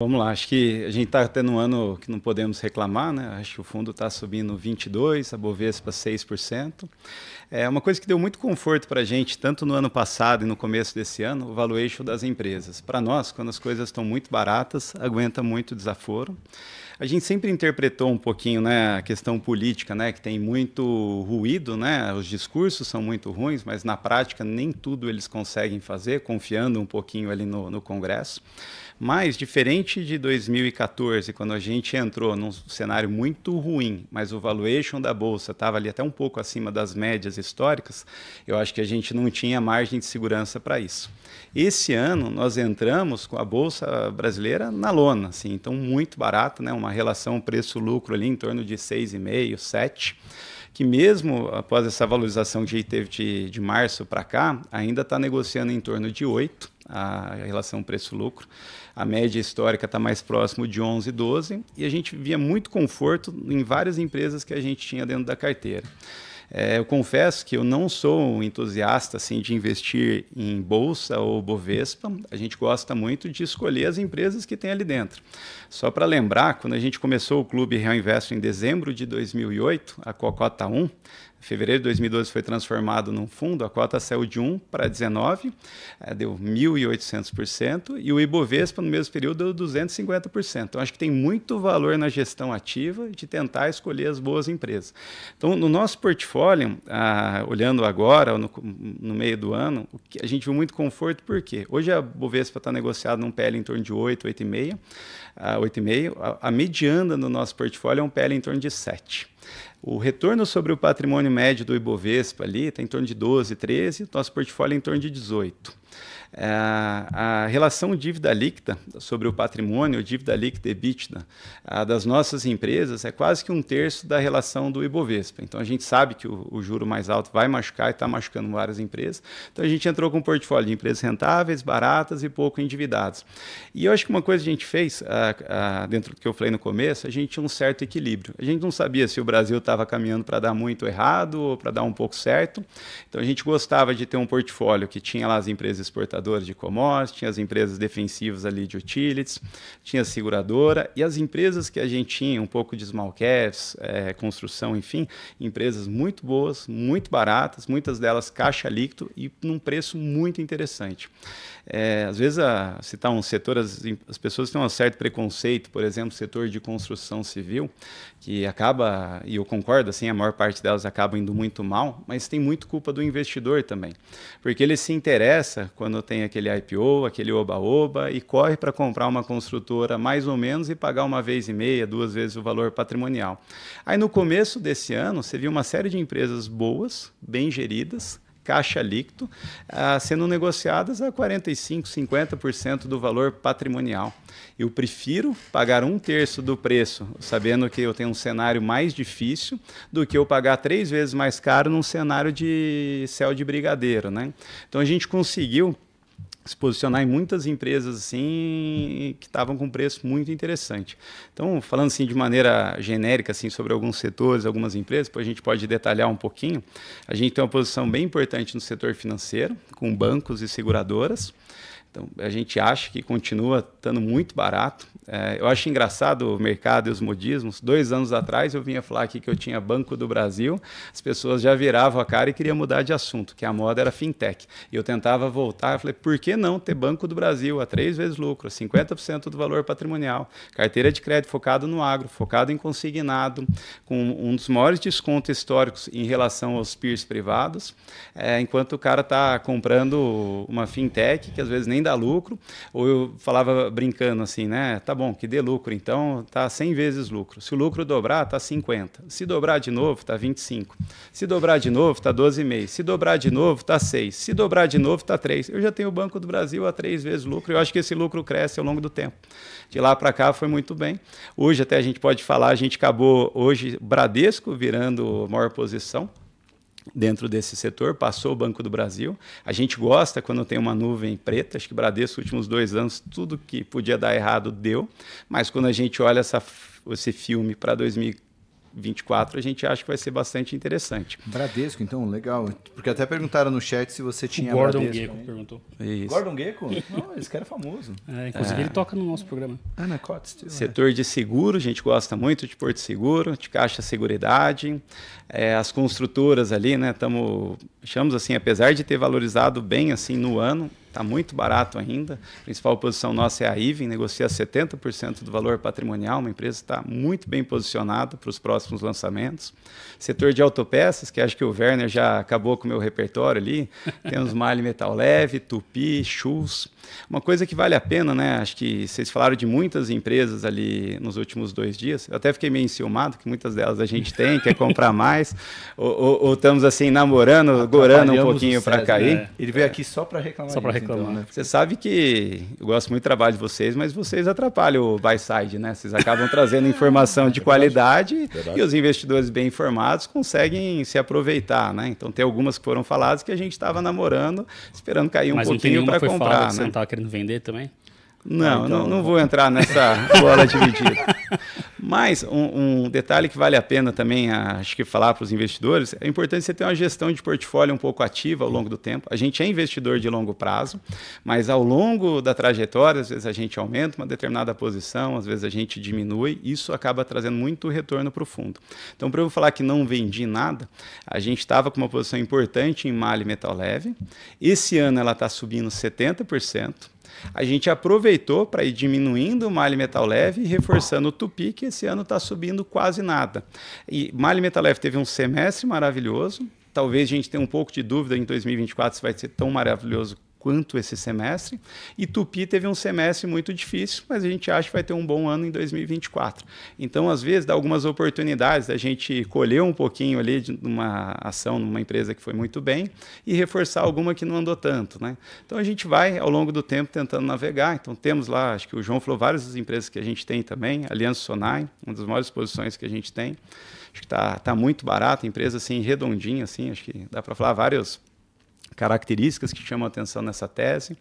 Vamos lá, acho que a gente está tendo um ano que não podemos reclamar, né? Acho que o fundo está subindo 22%, a Bovespa 6%. É uma coisa que deu muito conforto para a gente, tanto no ano passado e no começo desse ano, o valuation das empresas. Para nós, quando as coisas estão muito baratas, aguenta muito desaforo a gente sempre interpretou um pouquinho né, a questão política, né, que tem muito ruído, né, os discursos são muito ruins, mas na prática nem tudo eles conseguem fazer, confiando um pouquinho ali no, no Congresso. Mas, diferente de 2014, quando a gente entrou num cenário muito ruim, mas o valuation da Bolsa estava ali até um pouco acima das médias históricas, eu acho que a gente não tinha margem de segurança para isso. Esse ano, nós entramos com a Bolsa brasileira na lona, assim, então muito barato, né, uma uma relação preço-lucro ali em torno de 6,5, 7, que mesmo após essa valorização que a gente teve de, de março para cá, ainda está negociando em torno de 8, a relação preço-lucro. A média histórica está mais próximo de 11, 12, e a gente via muito conforto em várias empresas que a gente tinha dentro da carteira. É, eu confesso que eu não sou um entusiasta assim, de investir em bolsa ou bovespa. A gente gosta muito de escolher as empresas que tem ali dentro. Só para lembrar, quando a gente começou o Clube Real Investo em dezembro de 2008, a Cocota 1, em fevereiro de 2012 foi transformado num fundo, a cota saiu de 1 para 19, eh, deu 1.800%, e o Ibovespa no mesmo período deu 250%. Então, acho que tem muito valor na gestão ativa de tentar escolher as boas empresas. Então, no nosso portfólio, ah, olhando agora, no, no, meio do ano, a gente viu muito conforto, por quê? Hoje a Bovespa está negociada num PL em torno de 8, 8,5. Ah, 8,5. A, a mediana do nosso portfólio é um PL em torno de 7. O retorno sobre o patrimônio médio do Ibovespa ali está em torno de 12, 13, o nosso portfólio é em torno de 18. É, a relação dívida líquida sobre o patrimônio, dívida líquida EBITDA, das nossas empresas é quase que um terço da relação do Ibovespa. Então a gente sabe que o, o juro mais alto vai machucar e está machucando várias empresas. Então a gente entrou com um portfólio de empresas rentáveis, baratas e pouco endividadas. E eu acho que uma coisa que a gente fez, ah, ah, dentro do que eu falei no começo, a gente tinha um certo equilíbrio. A gente não sabia se o Brasil estava caminhando para dar muito errado ou para dar um pouco certo. Então a gente gostava de ter um portfólio que tinha lá as empresas exportadoras de commodities, tinha as empresas defensivas ali de utilities, tinha a seguradora e as empresas que a gente tinha, um pouco de small caps, é, construção, enfim, empresas muito boas, muito baratas, muitas delas caixa líquido e num preço muito interessante. É, às vezes, citar um setor, as, as pessoas têm um certo preconceito, por exemplo, setor de construção civil, que acaba, e eu concordo, assim, a maior parte delas acaba indo muito mal, mas tem muito culpa do investidor também, porque ele se interessa quando tem aquele IPO, aquele oba-oba, e corre para comprar uma construtora mais ou menos e pagar uma vez e meia, duas vezes o valor patrimonial. Aí no começo desse ano, você viu uma série de empresas boas, bem geridas, caixa líquido, ah, sendo negociadas a 45%, 50% do valor patrimonial. Eu prefiro pagar um terço do preço, sabendo que eu tenho um cenário mais difícil, do que eu pagar três vezes mais caro num cenário de céu de brigadeiro. Né? Então a gente conseguiu se posicionar em muitas empresas assim que estavam com preço muito interessante. Então, falando assim de maneira genérica assim sobre alguns setores, algumas empresas, depois a gente pode detalhar um pouquinho. A gente tem uma posição bem importante no setor financeiro, com bancos e seguradoras. Então, a gente acha que continua estando muito barato. É, eu acho engraçado o mercado e os modismos. Dois anos atrás eu vinha falar aqui que eu tinha Banco do Brasil, as pessoas já viravam a cara e queriam mudar de assunto, que a moda era fintech. E eu tentava voltar, eu falei, por que não ter Banco do Brasil a três vezes lucro, 50% do valor patrimonial, carteira de crédito focado no agro, focado em consignado, com um dos maiores descontos históricos em relação aos peers privados, é, enquanto o cara está comprando uma fintech que às vezes nem dá lucro, ou eu falava brincando assim, né? Tá bom, que dê lucro, então tá 100 vezes lucro. Se o lucro dobrar, tá 50. Se dobrar de novo, tá 25. Se dobrar de novo, tá 12,5. Se dobrar de novo, tá 6. Se dobrar de novo, tá 3. Eu já tenho o Banco do Brasil a 3 vezes lucro, eu acho que esse lucro cresce ao longo do tempo. De lá para cá foi muito bem. Hoje até a gente pode falar, a gente acabou hoje Bradesco virando maior posição dentro desse setor, passou o Banco do Brasil. A gente gosta quando tem uma nuvem preta, acho que Bradesco, últimos dois anos, tudo que podia dar errado deu, mas quando a gente olha essa, esse filme para 2014, 24 a gente acha que vai ser bastante interessante. Bradesco, então, legal. Porque até perguntaram no chat se você tinha o Gordon Bradesco. Gecko né? perguntou. Isso. Gordon Gecko? Não, esse cara é famoso. É, inclusive é. ele toca no nosso programa. Ana ah, é Cotes. É. Setor de seguro, a gente gosta muito de Porto Seguro, de Caixa Seguridade. É, as construtoras ali, né, estamos, achamos assim, apesar de ter valorizado bem assim no ano, está muito barato ainda. A principal posição nossa é a IVEN, negocia 70% do valor patrimonial, uma empresa está muito bem posicionada para os próximos lançamentos. Setor de autopeças, que acho que o Werner já acabou com o meu repertório ali, temos Mali Metal Leve, Tupi, Schultz. Uma coisa que vale a pena, né? acho que vocês falaram de muitas empresas ali nos últimos dois dias, eu até fiquei meio enciumado, que muitas delas a gente tem, quer comprar mais, ou, ou, ou estamos assim namorando, gorando um pouquinho para cair. Né? Ele veio é. aqui só para reclamar. Só reclamar. Então, né? Você sabe que eu gosto muito do trabalho de vocês, mas vocês atrapalham o buy side, né? Vocês acabam trazendo é, informação de qualidade verdade. e os investidores bem informados conseguem se aproveitar, né? Então tem algumas que foram faladas que a gente estava namorando, esperando cair um mas pouquinho para comprar. Mas não né? que você não estava querendo vender também? Ah, não, então... não, não, vou entrar nessa bola de Mas um, um, detalhe que vale a pena também, ah, acho que falar para os investidores, é importante você ter uma gestão de portfólio um pouco ativa ao longo do tempo. A gente é investidor de longo prazo, mas ao longo da trajetória, às vezes a gente aumenta uma determinada posição, às vezes a gente diminui, isso acaba trazendo muito retorno para o fundo. Então, para eu falar que não vendi nada, a gente estava com uma posição importante em Mali Metal Leve. Esse ano ela está subindo 70%. A gente aproveitou para ir diminuindo o malha metal leve e reforçando o tupi, que esse ano está subindo quase nada. E malha metal leve teve um semestre maravilhoso, talvez a gente tenha um pouco de dúvida em 2024 se vai ser tão maravilhoso quanto esse semestre. E Tupi teve um semestre muito difícil, mas a gente acha que vai ter um bom ano em 2024. Então, às vezes, dá algumas oportunidades da gente colher um pouquinho ali de uma ação numa empresa que foi muito bem e reforçar alguma que não andou tanto. Né? Então, a gente vai, ao longo do tempo, tentando navegar. Então, temos lá, acho que o João falou várias das empresas que a gente tem também, Aliança Sonai, uma das maiores posições que a gente tem. Acho que está tá muito barato, empresa assim, redondinha, assim, acho que dá para falar vários características que chamam atenção nessa tese.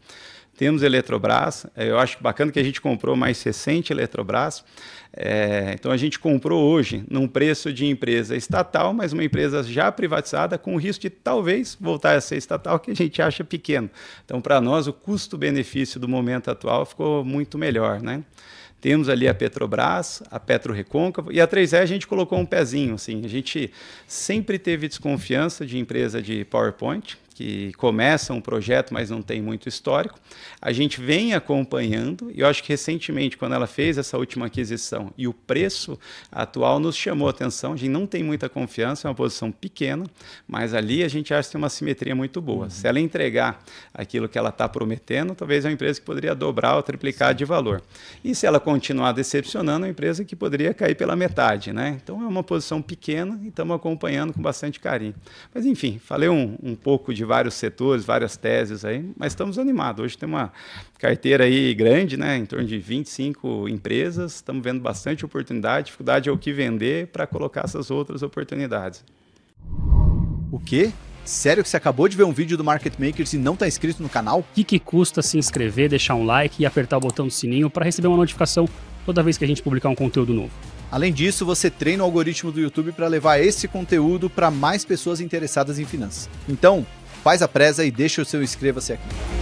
Temos Eletrobras, é, eu acho bacana que a gente comprou mais recente Eletrobras. É, então a gente comprou hoje num preço de empresa estatal, mas uma empresa já privatizada, com o risco de talvez voltar a ser estatal, que a gente acha pequeno. Então, para nós, o custo-benefício do momento atual ficou muito melhor. Né? Temos ali a Petrobras, a Petro Recôncavo e a 3E a gente colocou um pezinho. Assim, a gente sempre teve desconfiança de empresa de PowerPoint, que começam um projeto, mas não tem muito histórico. A gente vem acompanhando, e eu acho que recentemente, quando ela fez essa última aquisição e o preço atual nos chamou a atenção, a gente não tem muita confiança, é uma posição pequena, mas ali a gente acha que tem uma simetria muito boa. Uhum. Se ela entregar aquilo que ela está prometendo, talvez é uma empresa que poderia dobrar ou triplicar de valor. E se ela continuar decepcionando, é uma empresa que poderia cair pela metade. Né? Então é uma posição pequena e estamos acompanhando com bastante carinho. Mas enfim, falei um, um pouco de vários setores, várias teses aí, mas estamos animados. Hoje tem uma carteira aí grande, né, em torno de 25 empresas, estamos vendo bastante oportunidade, a dificuldade é o que vender para colocar essas outras oportunidades. O quê? Sério que você acabou de ver um vídeo do Market Makers e não está inscrito no canal? O que, que custa se inscrever, deixar um like e apertar o botão do sininho para receber uma notificação toda vez que a gente publicar um conteúdo novo? Além disso, você treina o algoritmo do YouTube para levar esse conteúdo para mais pessoas interessadas em finanças. Então, faz a presa e deixa o seu inscreva-se aqui.